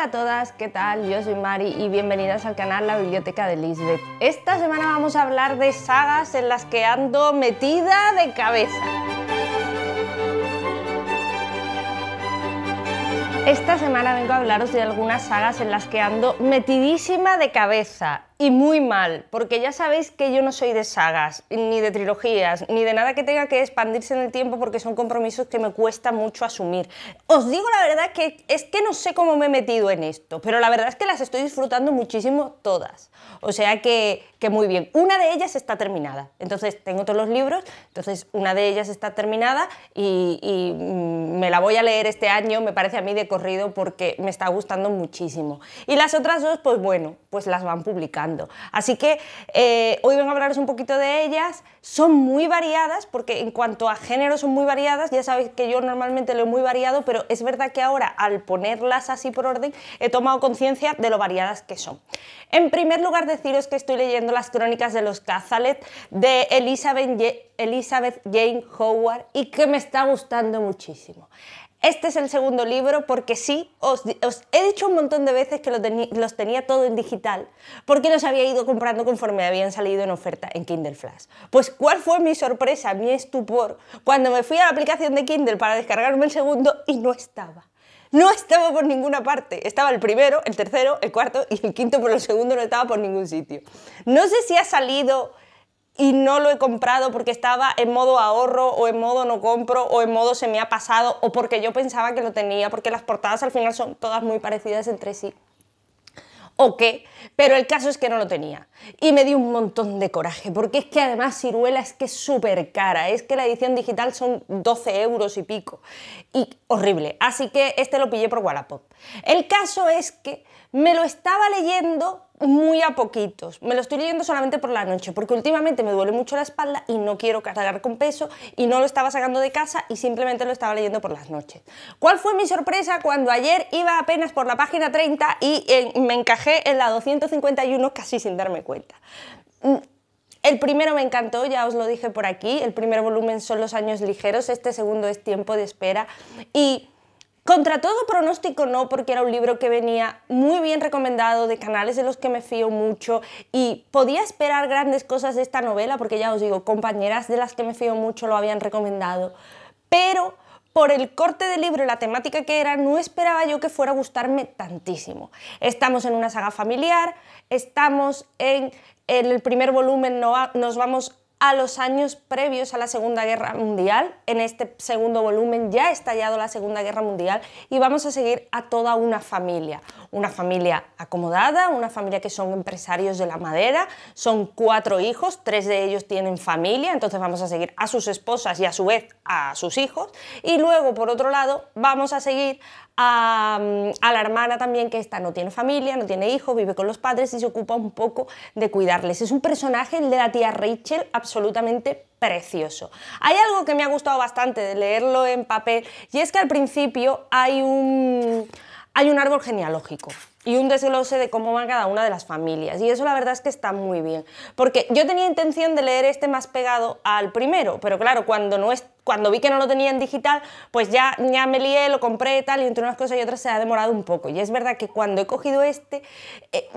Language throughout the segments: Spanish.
Hola a todas, ¿qué tal? Yo soy Mari y bienvenidas al canal La Biblioteca de Lisbeth. Esta semana vamos a hablar de sagas en las que ando metida de cabeza. Esta semana vengo a hablaros de algunas sagas en las que ando metidísima de cabeza y muy mal, porque ya sabéis que yo no soy de sagas, ni de trilogías, ni de nada que tenga que expandirse en el tiempo porque son compromisos que me cuesta mucho asumir. Os digo la verdad que es que no sé cómo me he metido en esto, pero la verdad es que las estoy disfrutando muchísimo todas. O sea que, muy bien. Una de ellas está terminada, entonces tengo todos los libros, entonces una de ellas está terminada y, y mm, me la voy a leer este año, me parece a mí de corrido porque me está gustando muchísimo. Y las otras dos, pues bueno, pues las van publicando. Así que eh, hoy vengo a hablaros un poquito de ellas. Son muy variadas, porque en cuanto a género son muy variadas. Ya sabéis que yo normalmente he muy variado, pero es verdad que ahora al ponerlas así por orden he tomado conciencia de lo variadas que son. En primer lugar, deciros que estoy leyendo las crónicas de los Cazalet de Elizabeth Jane Howard y que me está gustando muchísimo. Este es el segundo libro porque sí, os, he dicho un montón de veces que los tenía todo en digital, porque los había ido comprando conforme habían salido en oferta en Kindle Flash. Pues cuál fue mi sorpresa, mi estupor, cuando me fui a la aplicación de Kindle para descargarme el segundo y no estaba. No estaba por ninguna parte. Estaba el primero, el tercero, el cuarto y el quinto, pero el segundo no estaba por ningún sitio. No sé si ha salido y no lo he comprado porque estaba en modo ahorro o en modo no compro o en modo se me ha pasado o porque yo pensaba que lo tenía, porque las portadas al final son todas muy parecidas entre sí. O qué, pero el caso es que no lo tenía. Y me di un montón de coraje, porque es que además ciruela es que es súper cara, es que la edición digital son 12 euros y pico. Y horrible, así que este lo pillé por Wallapop. El caso es que me lo estaba leyendo muy a poquitos. Me lo estoy leyendo solamente por la noche, porque últimamente me duele mucho la espalda y no quiero cargar con peso y no lo estaba sacando de casa y simplemente lo estaba leyendo por las noches. ¿Cuál fue mi sorpresa cuando ayer iba apenas por la página 30 y eh, me encajé en la 251 casi sin darme cuenta? Mm, el primero me encantó, ya os lo dije por aquí, el primer volumen son los años ligeros, este segundo es tiempo de espera y contra todo pronóstico no, porque era un libro que venía muy bien recomendado de canales de los que me fío mucho y podía esperar grandes cosas de esta novela, porque ya os digo, compañeras de las que me fío mucho lo habían recomendado, pero por el corte del libro y la temática que era, no esperaba yo que fuera a gustarme tantísimo. Estamos en una saga familiar, estamos en, el primer volumen, no, nos vamos a los años previos a la Segunda Guerra Mundial. En este segundo volumen ya ha estallado la Segunda Guerra Mundial y vamos a seguir a toda una familia una familia acomodada, una familia que son empresarios de la madera, son cuatro hijos, tres de ellos tienen familia, entonces vamos a seguir a sus esposas y a su vez a sus hijos. Y luego, por otro lado, vamos a seguir mm, a, la hermana también, que esta no tiene familia, no tiene hijos, vive con los padres y se ocupa un poco de cuidarles. Es un personaje, el de la tía Rachel, absolutamente precioso. Hay algo que me ha gustado bastante de leerlo en papel y es que al principio hay un hay un árbol genealógico y un desglose de cómo va cada una de las familias. Y eso la verdad es que está muy bien. Porque yo tenía intención de leer este más pegado al primero, pero claro, cuando, no es, cuando vi que no lo tenía en digital, pues ya, ya me lié, lo compré tal, y entre unas cosas y otras se ha demorado un poco. Y es verdad que cuando he cogido este, eh,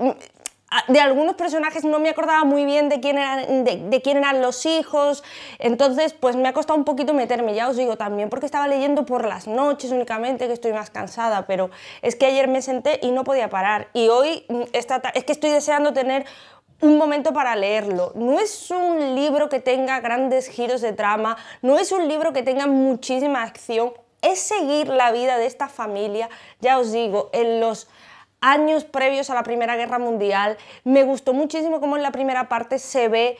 de algunos personajes no me acordaba muy bien de quién, eran, de, quién eran los hijos, entonces pues me ha costado un poquito meterme, ya os digo, también porque estaba leyendo por las noches únicamente, que estoy más cansada, pero es que ayer me senté y no podía parar, y hoy mm, es que estoy deseando tener un momento para leerlo. No es un libro que tenga grandes giros de trama, no es un libro que tenga muchísima acción, es seguir la vida de esta familia, ya os digo, en los años previos a la Primera Guerra Mundial. Me gustó muchísimo cómo en la primera parte se ve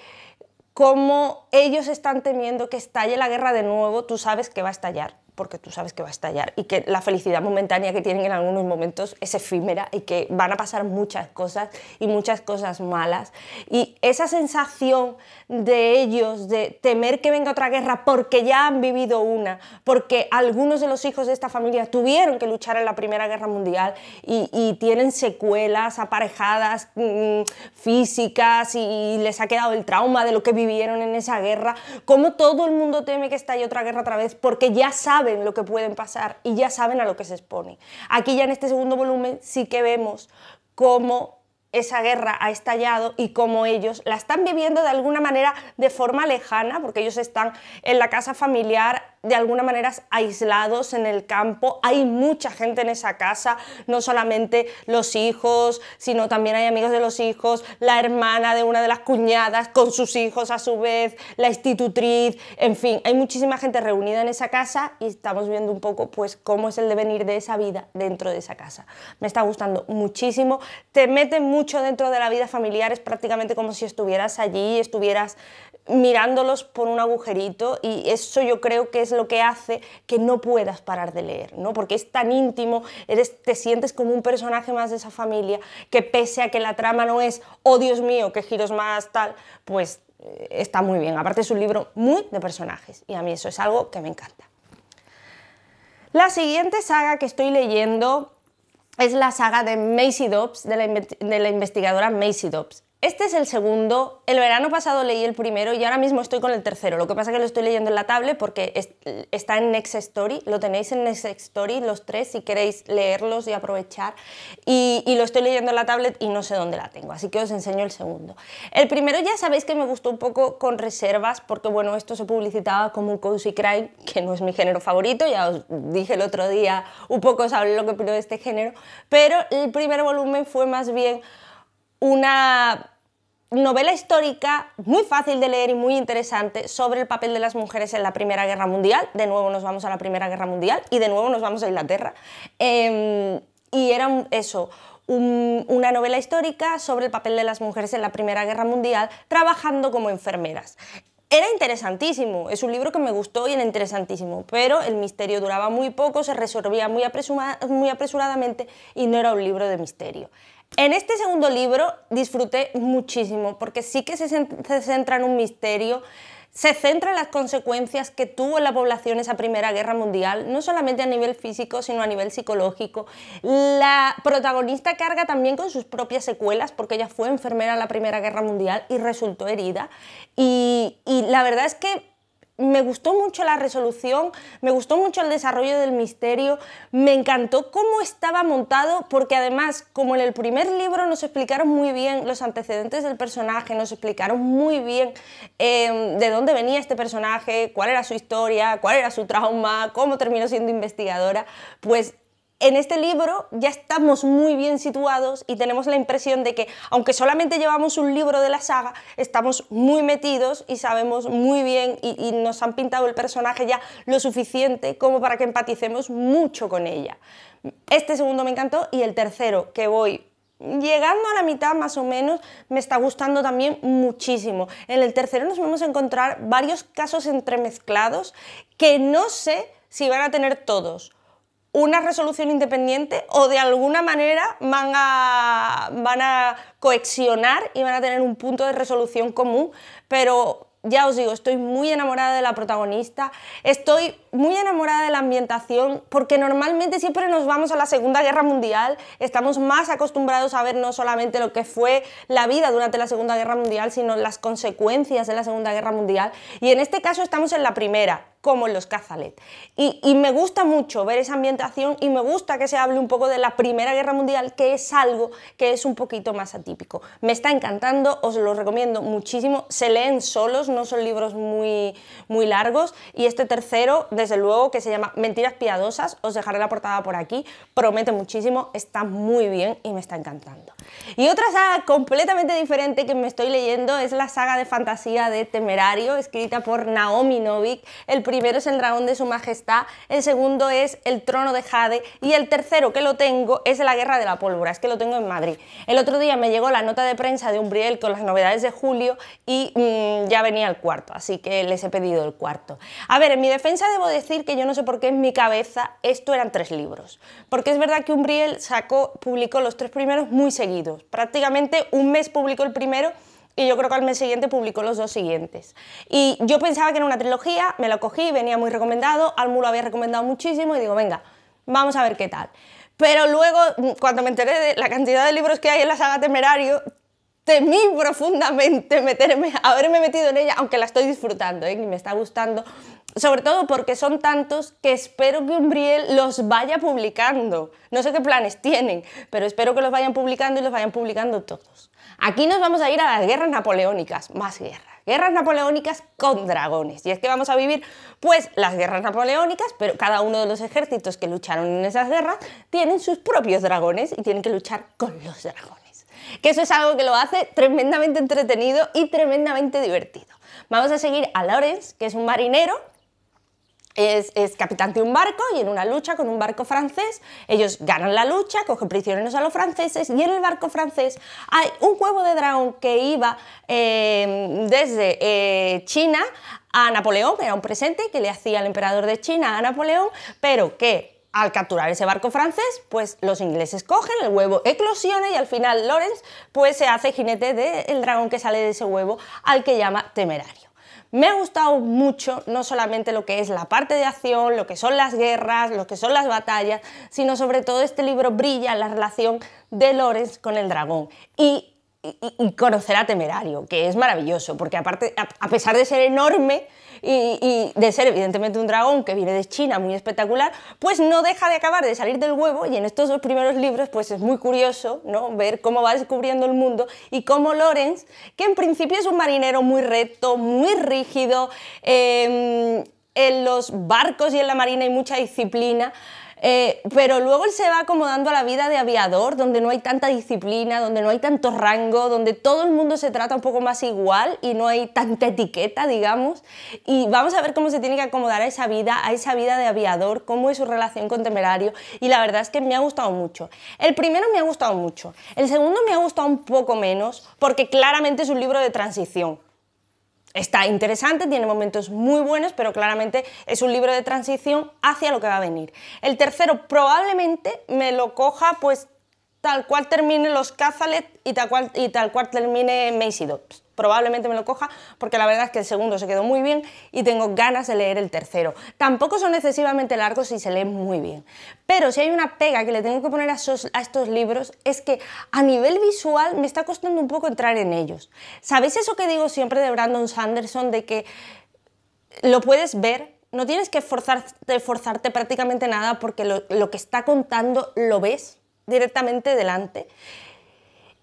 cómo ellos están temiendo que estalle la guerra de nuevo, tú sabes que va a estallar porque tú sabes que va a estallar y que la felicidad momentánea que tienen en algunos momentos es efímera y que van a pasar muchas cosas y muchas cosas malas. Y esa sensación de ellos de temer que venga otra guerra porque ya han vivido una, porque algunos de los hijos de esta familia tuvieron que luchar en la Primera Guerra Mundial y, tienen secuelas aparejadas mm, físicas y les ha quedado el trauma de lo que vivieron en esa guerra, como todo el mundo teme que estalle otra guerra otra vez porque ya saben saben lo que pueden pasar y ya saben a lo que se exponen. Aquí ya en este segundo volumen sí que vemos cómo esa guerra ha estallado y cómo ellos la están viviendo de alguna manera de forma lejana, porque ellos están en la casa familiar de alguna manera aislados en el campo, hay mucha gente en esa casa, no solamente los hijos, sino también hay amigos de los hijos, la hermana de una de las cuñadas con sus hijos a su vez, la institutriz, en fin, hay muchísima gente reunida en esa casa y estamos viendo un poco pues cómo es el devenir de esa vida dentro de esa casa. Me está gustando muchísimo, te mete mucho dentro de la vida familiar, es prácticamente como si estuvieras allí, estuvieras mirándolos por un agujerito y eso yo creo que es lo que hace que no puedas parar de leer, ¿no? Porque es tan íntimo, te sientes como un personaje más de esa familia, que pese a que la trama no es, oh Dios mío, qué giros más tal, pues eh, está muy bien. Aparte es un libro muy de personajes y a mí eso es algo que me encanta. La siguiente saga que estoy leyendo es la saga de Maisie Dobbs, de la, de la investigadora Maisie Dobbs. Este es el segundo, el verano pasado leí el primero y ahora mismo estoy con el tercero. Lo que pasa es que lo estoy leyendo en la tablet porque está en Next Story, lo tenéis en Next Story los tres si queréis leerlos y aprovechar. Y, lo estoy leyendo en la tablet y no sé dónde la tengo, así que os enseño el segundo. El primero ya sabéis que me gustó un poco con reservas porque bueno, esto se publicitaba como un cozy crime, que no es mi género favorito, ya os dije el otro día un poco os lo que opino de este género, pero el primer volumen fue más bien una novela histórica muy fácil de leer y muy interesante sobre el papel de las mujeres en la Primera Guerra Mundial. De nuevo nos vamos a la Primera Guerra Mundial y de nuevo nos vamos a Inglaterra. Em, y era eso, una novela histórica sobre el papel de las mujeres en la Primera Guerra Mundial trabajando como enfermeras. Era interesantísimo, es un libro que me gustó y era interesantísimo, pero el misterio duraba muy poco, se resolvía muy, muy apresuradamente y no era un libro de misterio. En este segundo libro disfruté muchísimo porque sí que se, centra en un misterio, se centra en las consecuencias que tuvo en la población esa Primera Guerra Mundial, no solamente a nivel físico, sino a nivel psicológico. La protagonista carga también con sus propias secuelas, porque ella fue enfermera en la Primera Guerra Mundial y resultó herida. y la verdad es que me gustó mucho la resolución, me gustó mucho el desarrollo del misterio, me encantó cómo estaba montado, porque además, como en el primer libro nos explicaron muy bien los antecedentes del personaje, nos explicaron muy bien em, de dónde venía este personaje, cuál era su historia, cuál era su trauma, cómo terminó siendo investigadora, pues en este libro ya estamos muy bien situados y tenemos la impresión de que, aunque solamente llevamos un libro de la saga, estamos muy metidos y sabemos muy bien y, nos han pintado el personaje ya lo suficiente como para que empaticemos mucho con ella. Este segundo me encantó y el tercero, que voy llegando a la mitad más o menos, me está gustando también muchísimo. En el tercero nos vamos a encontrar varios casos entremezclados que no sé si van a tener todos una resolución independiente o de alguna manera van a, van a coexionar y van a tener un punto de resolución común, pero ya os digo, estoy muy enamorada de la protagonista, estoy muy enamorada de la ambientación, porque normalmente siempre nos vamos a la Segunda Guerra Mundial, estamos más acostumbrados a ver no solamente lo que fue la vida durante la Segunda Guerra Mundial, sino las consecuencias de la Segunda Guerra Mundial, y en este caso estamos en la primera, como los Cazalet. Y, me gusta mucho ver esa ambientación y me gusta que se hable un poco de la Primera Guerra Mundial, que es algo que es un poquito más atípico. Me está encantando, os lo recomiendo muchísimo. Se leen solos, no son libros muy, muy largos. Y este tercero, desde luego, que se llama Mentiras Piadosas, os dejaré la portada por aquí. Promete muchísimo, está muy bien y me está encantando. Y otra saga completamente diferente que me estoy leyendo es la saga de fantasía de Temerario, escrita por Naomi Novik. El primero es El dragón de su majestad, el segundo es El trono de Jade y el tercero que lo tengo es La guerra de la pólvora, es que lo tengo en Madrid. El otro día me llegó la nota de prensa de Umbriel con las novedades de julio y mm, ya venía el cuarto, así que les he pedido el cuarto. A ver, en mi defensa debo decir que yo no sé por qué en mi cabeza esto eran tres libros, porque es verdad que Umbriel sacó, publicó los tres primeros muy seguidos Prácticamente un mes publicó el primero y yo creo que al mes siguiente publicó los dos siguientes. Y yo pensaba que era una trilogía, me lo cogí, venía muy recomendado, Almu lo había recomendado muchísimo y digo, venga, vamos a ver qué tal. Pero luego, mm, cuando me enteré de la cantidad de libros que hay en la saga Temerario, temí profundamente meterme, haberme metido en ella, aunque la estoy disfrutando ¿eh? y me está gustando sobre todo porque son tantos que espero que Umbriel los vaya publicando. No sé qué planes tienen, pero espero que los vayan publicando y los vayan publicando todos. Aquí nos vamos a ir a las guerras napoleónicas, más guerras. Guerras napoleónicas con dragones. Y es que vamos a vivir, pues, las guerras napoleónicas, pero cada uno de los ejércitos que lucharon en esas guerras tienen sus propios dragones y tienen que luchar con los dragones. Que eso es algo que lo hace tremendamente entretenido y tremendamente divertido. Vamos a seguir a Lawrence, que es un marinero es, capitán de un barco y en una lucha con un barco francés, ellos ganan la lucha, cogen prisioneros a los franceses y en el barco francés hay un huevo de dragón que iba eh, desde eh, China a Napoleón, era un presente que le hacía el emperador de China a Napoleón, pero que al capturar ese barco francés, pues los ingleses cogen, el huevo eclosiona y al final Lawrence pues se hace jinete del dragón que sale de ese huevo al que llama temerario. Me ha gustado mucho no solamente lo que es la parte de acción, lo que son las guerras, lo que son las batallas, sino sobre todo este libro brilla la relación de Lorenz con el dragón. Y y, conocer a Temerario, que es maravilloso, porque aparte, a, pesar de ser enorme y, de ser evidentemente un dragón que viene de China, muy espectacular, pues no deja de acabar de salir del huevo y en estos dos primeros libros pues es muy curioso ¿no? ver cómo va descubriendo el mundo y cómo Lorenz, que en principio es un marinero muy recto, muy rígido, eh, en los barcos y en la marina hay mucha disciplina, eh, pero luego él se va acomodando a la vida de aviador, donde no hay tanta disciplina, donde no hay tanto rango, donde todo el mundo se trata un poco más igual y no hay tanta etiqueta, digamos. Y vamos a ver cómo se tiene que acomodar a esa vida, a esa vida de aviador, cómo es su relación con Temerario. Y la verdad es que me ha gustado mucho. El primero me ha gustado mucho, el segundo me ha gustado un poco menos, porque claramente es un libro de transición está interesante, tiene momentos muy buenos, pero claramente es un libro de transición hacia lo que va a venir. El tercero probablemente me lo coja pues tal cual termine los Cazalet y tal cual, termine Macy Probablemente me lo coja porque la verdad es que el segundo se quedó muy bien y tengo ganas de leer el tercero. Tampoco son excesivamente largos y se leen muy bien. Pero si hay una pega que le tengo que poner a, estos libros es que a nivel visual me está costando un poco entrar en ellos. ¿Sabéis eso que digo siempre de Brandon Sanderson de que lo puedes ver, no tienes que forzarte, forzarte prácticamente nada porque lo, que está contando lo ves directamente delante.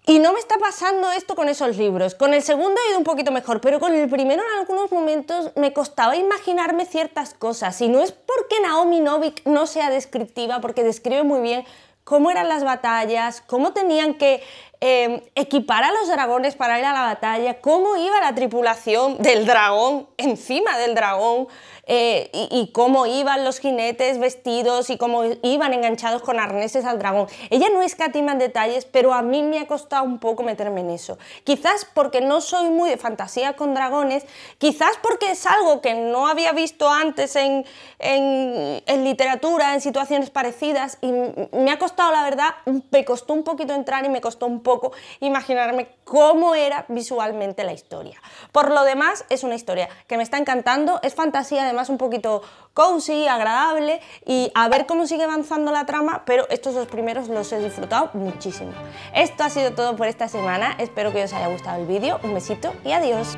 Y no me está pasando esto con esos libros. Con el segundo he ido un poquito mejor, pero con el primero en algunos momentos me costaba imaginarme ciertas cosas. Y no es porque Naomi Novik no sea descriptiva, porque describe muy bien cómo eran las batallas, cómo tenían que em, equipar a los dragones para ir a la batalla, cómo iba la tripulación del dragón encima del dragón, eh, y, cómo iban los jinetes vestidos y cómo iban enganchados con arneses al dragón. Ella no escatima detalles, pero a mí me ha costado un poco meterme en eso. Quizás porque no soy muy de fantasía con dragones, quizás porque es algo que no había visto antes en, en literatura, en situaciones parecidas, y me ha costado, la verdad, me costó un poquito entrar y me costó un poco imaginarme cómo era visualmente la historia. Por lo demás, es una historia que me está encantando, es fantasía además un poquito cozy, agradable y a ver cómo sigue avanzando la trama, pero estos dos primeros los he disfrutado muchísimo. Esto ha sido todo por esta semana, espero que os haya gustado el vídeo, un besito y adiós.